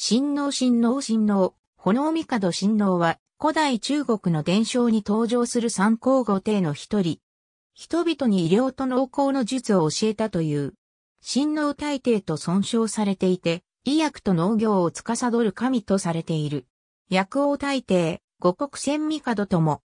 神農神農神農、炎帝神農は、古代中国の伝承に登場する三皇五帝の一人。人々に医療と農耕の術を教えたという。神農大帝と尊称されていて、医薬と農業を司る神とされている。薬王大帝、五国千帝とも。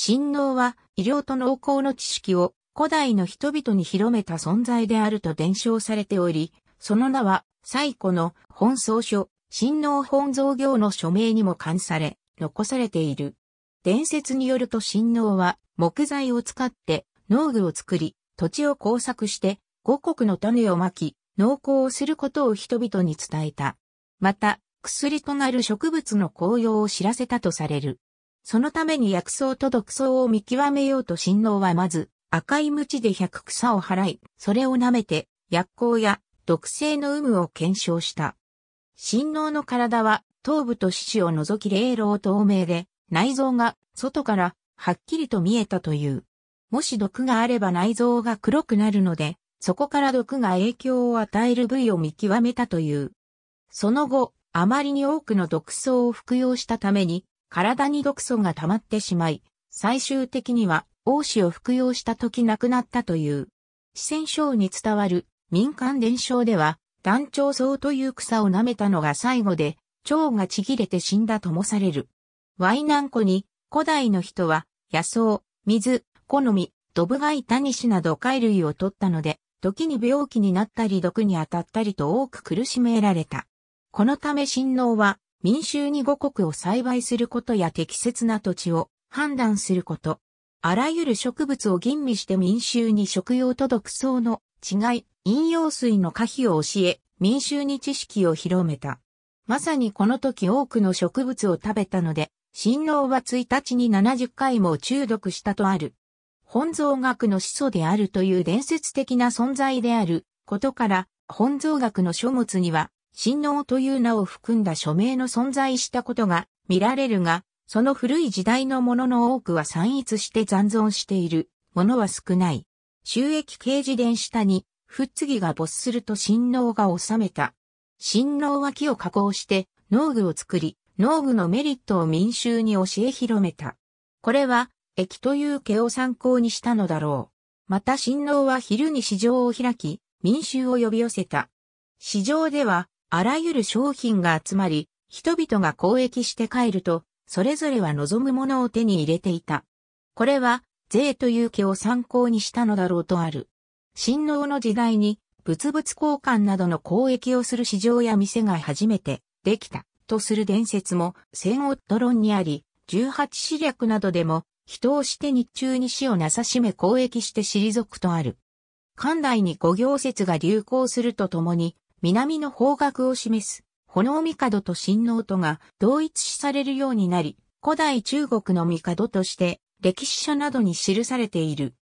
神農は、医療と農耕の知識を、古代の人々に広めた存在であると伝承されており、その名は、最古の本草書、親王本草業の署名にも冠され、残されている。伝説によると親王は木材を使って農具を作り、土地を工作して五穀の種をまき、農耕をすることを人々に伝えた。また、薬となる植物の紅葉を知らせたとされる。そのために薬草と毒草を見極めようと親王はまず赤い鞭で百草を払い、それを舐めて薬効や毒性の有無を検証した。神脳の体は頭部と四肢を除き霊老透明で、内臓が外からはっきりと見えたという。もし毒があれば内臓が黒くなるので、そこから毒が影響を与える部位を見極めたという。その後、あまりに多くの毒素を服用したために、体に毒素が溜まってしまい、最終的には、王子を服用した時亡くなったという。四川省に伝わる民間伝承では、団長草という草を舐めたのが最後で、腸がちぎれて死んだともされる。ワイナン湖に、古代の人は、野草、水、好み、ドブガイタニシなど貝類を取ったので、時に病気になったり毒に当たったりと多く苦しめられた。このため神農は、民衆に五穀を栽培することや適切な土地を判断すること、あらゆる植物を吟味して民衆に食用届く草の違い、飲用水の可否を教え、民衆に知識を広めた。まさにこの時多くの植物を食べたので、親王は1日に70回も中毒したとある。本草学の始祖であるという伝説的な存在であることから、本草学の書物には、親王という名を含んだ署名の存在したことが見られるが、その古い時代のものの多くは散逸して残存しているものは少ない。収益刑事殿下に、ふっつぎが没すると親王が治めた。親王は木を加工して農具を作り、農具のメリットを民衆に教え広めた。これは、駅という毛を参考にしたのだろう。また親王は昼に市場を開き、民衆を呼び寄せた。市場では、あらゆる商品が集まり、人々が交易して帰ると、それぞれは望むものを手に入れていた。これは、税という家を参考にしたのだろうとある。新王の時代に物々交換などの交易をする市場や店が初めてできたとする伝説も戦夫論にあり、十八史略などでも人をして日中に死をなさしめ交易して退くとある。関大に五行説が流行するとともに、南の方角を示す、炎帝と神王とが同一視されるようになり、古代中国の帝として歴史書などに記されている。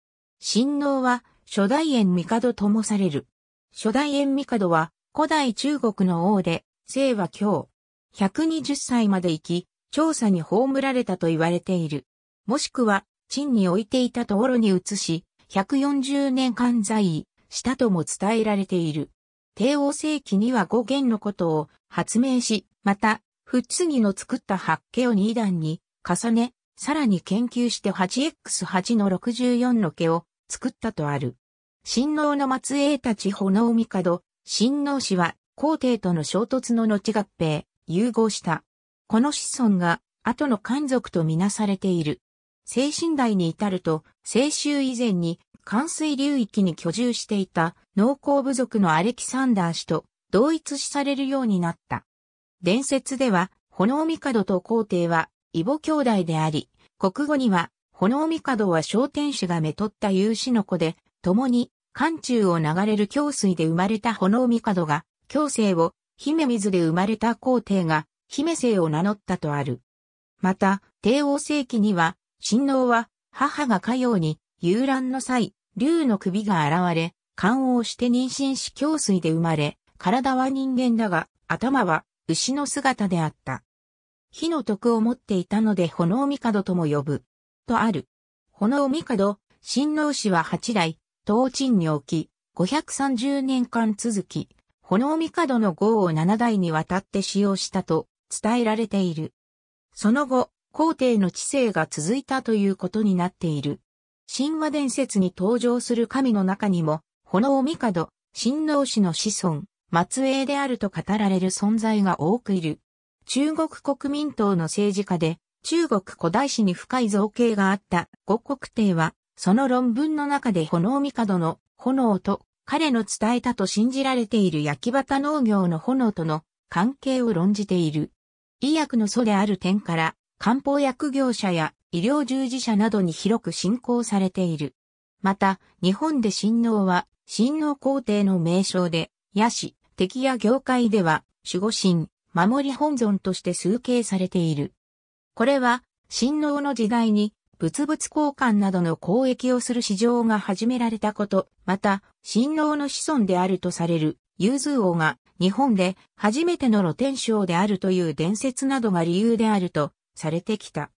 神王は初代円帝ともされる。初代円帝は古代中国の王で、生は今日、120歳まで生き、調査に葬られたと言われている。もしくは、陳に置いていたところに移し、140年間在位したとも伝えられている。帝王世紀には五元のことを発明し、また、っつぎの作った八卦を二段に重ね、さらに研究して 8X8 の64の毛を作ったとある。神皇の末裔たち炎帝、神皇氏は皇帝との衝突の後合併、融合した。この子孫が後の漢族とみなされている。精神代に至ると、青州以前に関水流域に居住していた農耕部族のアレキサンダー氏と同一視されるようになった。伝説では、炎帝と皇帝は異母兄弟であり、国語には、炎帝は小天使がめとった有志の子で、共に、寒中を流れる京水で生まれた炎帝が、京生を、姫水で生まれた皇帝が、姫星を名乗ったとある。また、帝王世紀には、神王は、母が家用に、遊覧の際、竜の首が現れ、勘をして妊娠し京水で生まれ、体は人間だが、頭は牛の姿であった。火の徳を持っていたので炎帝とも呼ぶ。とある。炎帝、新郎氏は八代、東鎮に置き、530年間続き、炎帝の号を七代にわたって使用したと伝えられている。その後、皇帝の治世が続いたということになっている。神話伝説に登場する神の中にも、炎帝、神農氏の子孫、末裔であると語られる存在が多くいる。中国国民党の政治家で、中国古代史に深い造形があった五国帝は、その論文の中で炎帝の炎と彼の伝えたと信じられている焼き畑農業の炎との関係を論じている。医薬の祖である点から、漢方薬業者や医療従事者などに広く信仰されている。また、日本で神農は、神農皇帝の名称で、野市、敵や業界では、守護神、守り本尊として崇敬されている。これは、神王の時代に、物々交換などの交易をする市場が始められたこと、また、神王の子孫であるとされる、融通王が、日本で初めての露天商であるという伝説などが理由であると、されてきた。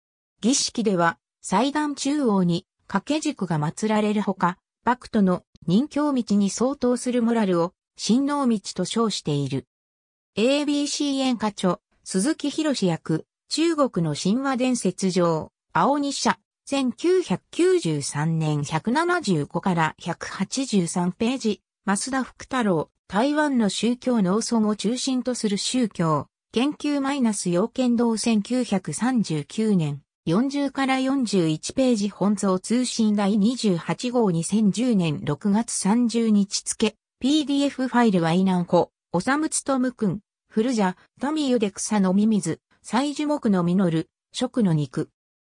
儀式では、祭壇中央に、掛け軸が祀られるほか、幕徒の人教道に相当するモラルを、神王道と称している。ABC 演歌著、鈴木博士役、中国の神話伝説上、青二社、1993年175から183ページ、増田福太郎、台湾の宗教農村を中心とする宗教、研究マイナス要件道1939年、40から41ページ本草通信第28号2010年6月30日付、PDF ファイルはイナンコ。おさむつとむくん、ふるじゃ、とみゆで草のみみじゅ樹木のみのる、食の肉。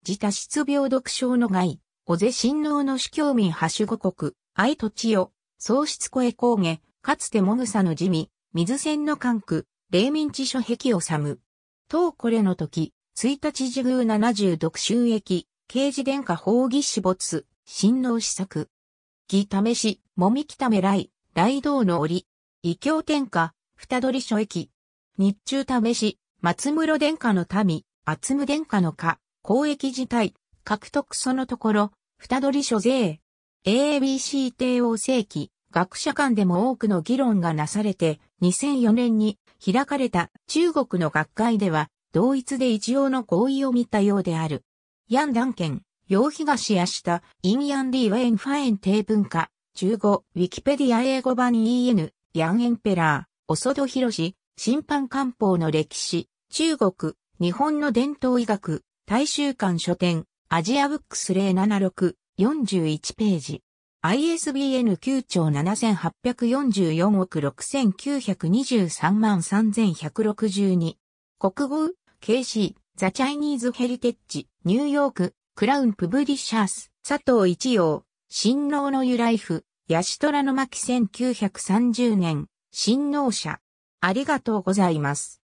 自他失病毒症の害、おぜしんの主教民はしご国、愛とちよ、喪失声高下、かつてもぐさの地味、水仙の関区、霊民地所壁をさむ。当これの時、ぐ日時宮七十独どく刑事殿下き、け死没、でんかほ義試し、もみきためらい、大道の折、異教天下、二鳥書駅。日中試し、松室殿下の民、厚無殿下の家、公益自体、獲得そのところ、二鳥書税。ABC 帝王世紀、学者間でも多くの議論がなされて、2004年に開かれた中国の学会では、同一で一応の合意を見たようである。ヤンダンケン、洋東や下、インヤンリー・ウェイン・ファエン定文化、15、ウィキペディア英語版 EN、ヤン・エンペラー、オソド・ヒロシ、審判官報の歴史、中国、日本の伝統医学、大衆館書店、アジアブックス076、41ページ。ISBN 9兆7844億6923万3162。国語、KC、ザ・チャイニーズ・ヘリテッジ、ニューヨーク、クラウン・プブリッシャース、佐藤一洋、新郎のライフ。ヤシトラの巻1930年、新納者。ありがとうございます。